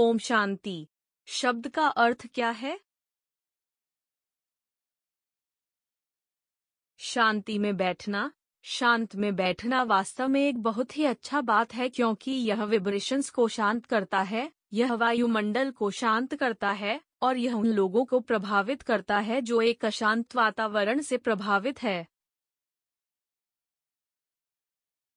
ओम शांति शब्द का अर्थ क्या है शांति में बैठना शांत में बैठना वास्तव में एक बहुत ही अच्छा बात है क्योंकि यह वाइब्रेशंस को शांत करता है यह वायुमंडल को शांत करता है और यह उन लोगों को प्रभावित करता है जो एक अशांत वातावरण से प्रभावित है